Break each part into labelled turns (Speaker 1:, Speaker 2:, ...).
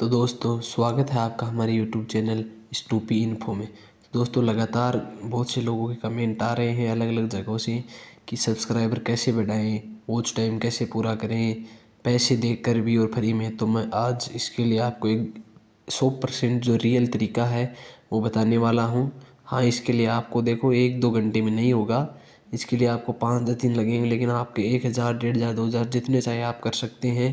Speaker 1: तो दोस्तों स्वागत है आपका हमारे यूट्यूब चैनल स्टूपी इन्फो में तो दोस्तों लगातार बहुत से लोगों के कमेंट आ रहे हैं अलग अलग जगहों से कि सब्सक्राइबर कैसे बढ़ाएं वॉच टाइम कैसे पूरा करें पैसे देख कर भी और फ्री में तो मैं आज इसके लिए आपको एक सौ परसेंट जो रियल तरीका है वो बताने वाला हूँ हाँ इसके लिए आपको देखो एक दो घंटे में नहीं होगा इसके लिए आपको पाँच दस दिन लगेंगे लेकिन आपके एक हज़ार डेढ़ हज़ार दो हज़ार जितने चाहे आप कर सकते हैं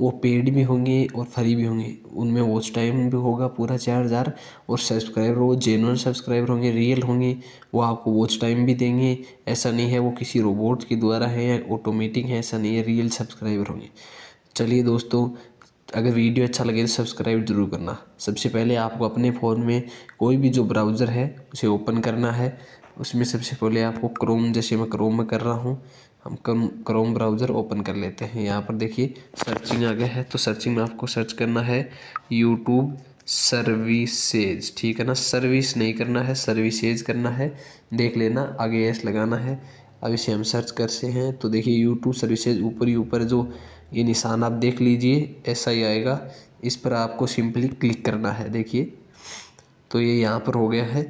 Speaker 1: वो पेड भी होंगे और फ्री भी होंगे उनमें वॉच टाइम भी होगा पूरा चार हज़ार और सब्सक्राइबर वो जेनुअन सब्सक्राइबर होंगे रियल होंगे वो आपको वॉच टाइम भी देंगे ऐसा नहीं है वो किसी रोबोट के द्वारा है ऑटोमेटिक है ऐसा नहीं है रियल सब्सक्राइबर होंगे चलिए दोस्तों अगर वीडियो अच्छा लगे तो सब्सक्राइब जरूर करना सबसे पहले आपको अपने फ़ोन में कोई भी जो ब्राउज़र है उसे ओपन करना है उसमें सबसे पहले आपको क्रोम जैसे मैं क्रोम में कर रहा हूँ हम क्रोम ब्राउज़र ओपन कर लेते हैं यहाँ पर देखिए सर्चिंग आ गया है तो सर्चिंग में आपको सर्च करना है यूट्यूब सर्विसेज ठीक है ना सर्विस नहीं करना है सर्विसेज करना है देख लेना आगे एस लगाना है अब इसे हम सर्च करते हैं तो देखिए यूट्यूब सर्विसेज ऊपर ही ऊपर जो ये निशान आप देख लीजिए ऐसा ही आएगा इस पर आपको सिंपली क्लिक करना है देखिए तो ये यहाँ पर हो गया है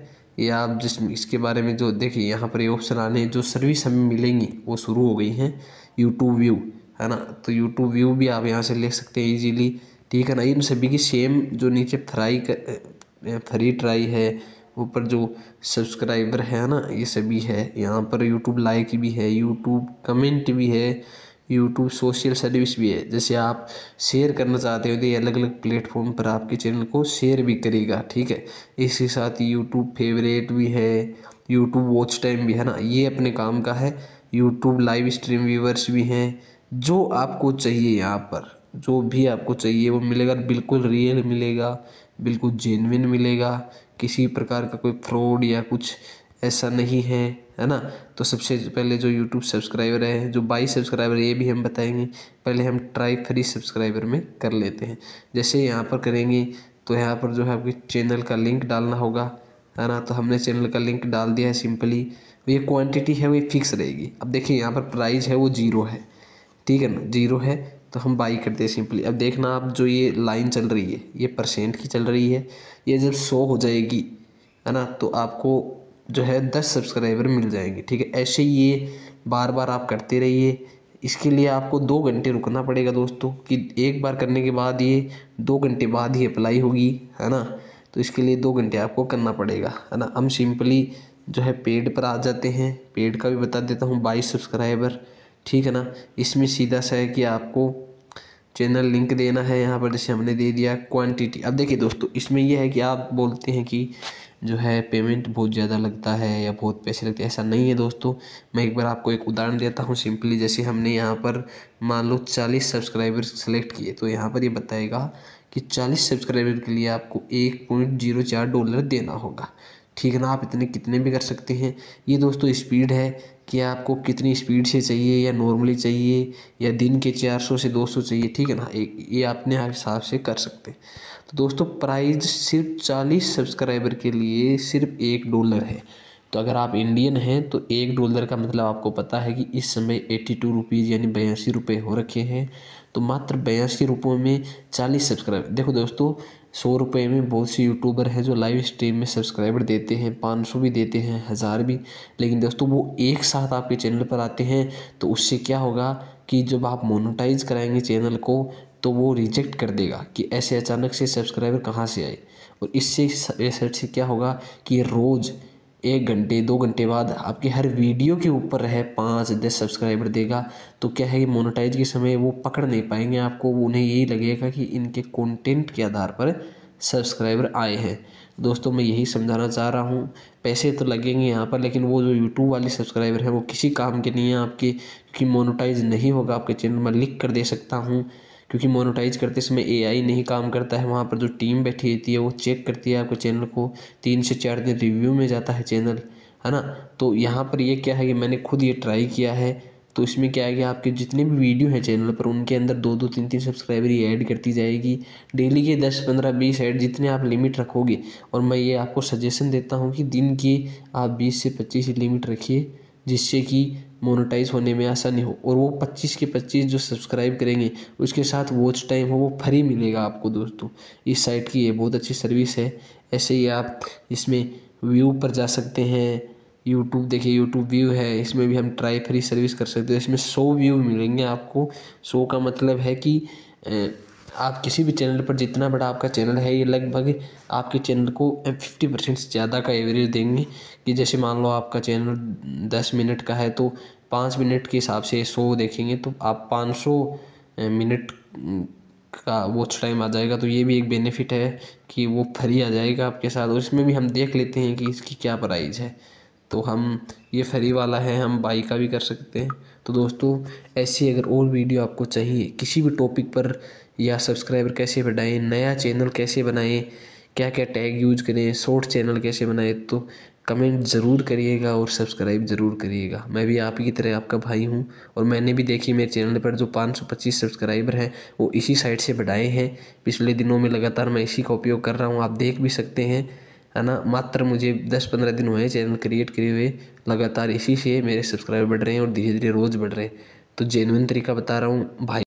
Speaker 1: या आप जिस इसके बारे में जो देखिए यहाँ पर ये ऑप्शन आने हैं जो सर्विस हमें मिलेंगी वो शुरू हो गई हैं यूट्यूब व्यू है ना तो यूट्यूब व्यू भी आप यहाँ से ले सकते हैं ईजीली ठीक है ना इन सभी की सेम जो नीचे फ्राई फ्री ट्राई है ऊपर जो सब्सक्राइबर है ना ये सभी है यहाँ पर यूट्यूब लाइक भी है यूट्यूब कमेंट भी है यूट्यूब सोशल सर्विस भी है जैसे आप शेयर करना चाहते हो तो ये अलग अलग प्लेटफॉर्म पर आपके चैनल को शेयर भी करेगा ठीक है इसके साथ यूट्यूब फेवरेट भी है यूट्यूब वॉच टाइम भी है ना ये अपने काम का है यूट्यूब लाइव स्ट्रीम व्यूवर्स भी हैं जो आपको चाहिए यहाँ पर जो भी आपको चाहिए वो मिलेगा बिल्कुल रियल मिलेगा बिल्कुल जेनविन मिलेगा किसी प्रकार का कोई फ्रॉड या कुछ ऐसा नहीं है है ना तो सबसे पहले जो यूट्यूब सब्सक्राइबर है जो बाई सब्सक्राइबर ये भी हम बताएंगे पहले हम ट्राई फ्री सब्सक्राइबर में कर लेते हैं जैसे यहाँ पर करेंगे तो यहाँ पर जो है आपके चैनल का लिंक डालना होगा है ना तो हमने चैनल का लिंक डाल दिया है सिंपली ये क्वांटिटी है वो फिक्स रहेगी अब देखिए यहाँ पर प्राइस है वो जीरो है ठीक है ना जीरो है तो हम बाई करते हैं सिंपली अब देखना आप जो ये लाइन चल रही है ये परसेंट की चल रही है ये जब सौ हो जाएगी है ना तो आपको जो है दस सब्सक्राइबर मिल जाएंगे ठीक है ऐसे ही ये बार बार आप करते रहिए इसके लिए आपको दो घंटे रुकना पड़ेगा दोस्तों कि एक बार करने के बाद ये दो घंटे बाद ही अप्लाई होगी है ना तो इसके लिए दो घंटे आपको करना पड़ेगा है ना हम सिंपली जो है पेड पर आ जाते हैं पेड का भी बता देता हूँ बाईस सब्सक्राइबर ठीक है ना इसमें सीधा सा है कि आपको चैनल लिंक देना है यहाँ पर जैसे हमने दे दिया क्वांटिटी अब देखिए दोस्तों इसमें यह है कि आप बोलते हैं कि जो है पेमेंट बहुत ज़्यादा लगता है या बहुत पैसे लगते हैं ऐसा नहीं है दोस्तों मैं एक बार आपको एक उदाहरण देता हूँ सिंपली जैसे हमने यहाँ पर मान लो चालीस सब्सक्राइबर सेलेक्ट किए तो यहाँ पर ये यह बताएगा कि चालीस सब्सक्राइबर के लिए आपको एक पॉइंट जीरो चार डॉलर देना होगा ठीक है ना आप इतने कितने भी कर सकते हैं ये दोस्तों स्पीड है कि आपको कितनी स्पीड से चाहिए या नॉर्मली चाहिए या दिन के 400 से 200 चाहिए ठीक है ना एक ये अपने हिसाब से कर सकते हैं तो दोस्तों प्राइस सिर्फ 40 सब्सक्राइबर के लिए सिर्फ एक डॉलर है तो अगर आप इंडियन हैं तो एक डॉलर का मतलब आपको पता है कि इस समय एट्टी टू रुपीज़ यानी बयासी रुपये हो रखे हैं तो मात्र बयासी रुपये में चालीस सब्सक्राइबर देखो दोस्तों सौ रुपये में बहुत से यूट्यूबर हैं जो लाइव स्ट्रीम में सब्सक्राइबर देते हैं पाँच सौ भी देते हैं हज़ार भी लेकिन दोस्तों वो एक साथ आपके चैनल पर आते हैं तो उससे क्या होगा कि जब आप मोनोटाइज कराएंगे चैनल को तो वो रिजेक्ट कर देगा कि ऐसे अचानक से सब्सक्राइबर कहाँ से आए और इससे इस से क्या होगा कि रोज़ एक घंटे दो घंटे बाद आपके हर वीडियो के ऊपर रहे पाँच दस सब्सक्राइबर देगा तो क्या है कि मोनोटाइज के समय वो पकड़ नहीं पाएंगे आपको उन्हें यही लगेगा कि इनके कंटेंट के आधार पर सब्सक्राइबर आए हैं दोस्तों मैं यही समझाना चाह रहा हूँ पैसे तो लगेंगे यहाँ पर लेकिन वो जो यूट्यूब वाले सब्सक्राइबर हैं वो किसी काम के नहीं हैं आपके क्योंकि मोनोटाइज नहीं होगा आपके चैनल में लिख कर दे सकता हूँ क्योंकि मोनोटाइज करते समय एआई नहीं काम करता है वहाँ पर जो टीम बैठी रहती है वो चेक करती है आपके चैनल को तीन से चार दिन रिव्यू में जाता है चैनल है ना तो यहाँ पर ये क्या है कि मैंने खुद ये ट्राई किया है तो इसमें क्या है कि आपके जितने भी वीडियो हैं चैनल पर उनके अंदर दो दो तीन तीन सब्सक्राइबर ये ऐड करती जाएगी डेली के दस पंद्रह बीस ऐड जितने आप लिमिट रखोगे और मैं ये आपको सजेशन देता हूँ कि दिन की आप बीस से पच्चीस लिमिट रखिए जिससे कि मोनोटाइज होने में आसानी हो और वो पच्चीस के पच्चीस जो सब्सक्राइब करेंगे उसके साथ वॉच टाइम हो वो फ्री मिलेगा आपको दोस्तों इस साइट की ये बहुत अच्छी सर्विस है ऐसे ही आप इसमें व्यू पर जा सकते हैं यूट्यूब देखिए यूट्यूब व्यू है इसमें भी हम ट्राई फ्री सर्विस कर सकते हैं इसमें सौ व्यू मिलेंगे आपको सौ का मतलब है कि आप किसी भी चैनल पर जितना बड़ा आपका चैनल है ये लगभग आपके चैनल को फिफ्टी परसेंट से ज़्यादा का एवरेज देंगे कि जैसे मान लो आपका चैनल दस मिनट का है तो पाँच मिनट के हिसाब से सो देखेंगे तो आप पाँच सौ मिनट का वॉच टाइम आ जाएगा तो ये भी एक बेनिफिट है कि वो फ्री आ जाएगा आपके साथ और इसमें भी हम देख लेते हैं कि इसकी क्या प्राइस है तो हम ये फ्री वाला है हम बाई का भी कर सकते हैं तो दोस्तों ऐसी अगर और वीडियो आपको चाहिए किसी भी टॉपिक पर या सब्सक्राइबर कैसे बढ़ाएं नया चैनल कैसे बनाएं क्या क्या टैग यूज करें शॉर्ट चैनल कैसे बनाएं तो कमेंट ज़रूर करिएगा और सब्सक्राइब ज़रूर करिएगा मैं भी आप की तरह आपका भाई हूँ और मैंने भी देखी मेरे चैनल पर जो 525 सब्सक्राइबर हैं वो इसी साइट से बढ़ाए हैं पिछले दिनों में लगातार मैं इसी का उपयोग कर रहा हूँ आप देख भी सकते हैं है ना मात्र मुझे 10-15 दिन हुए चैनल क्रिएट किए हुए लगातार इसी से मेरे सब्सक्राइबर बढ़ रहे हैं और धीरे धीरे रोज़ बढ़ रहे हैं तो जेनविन तरीका बता रहा हूँ भाई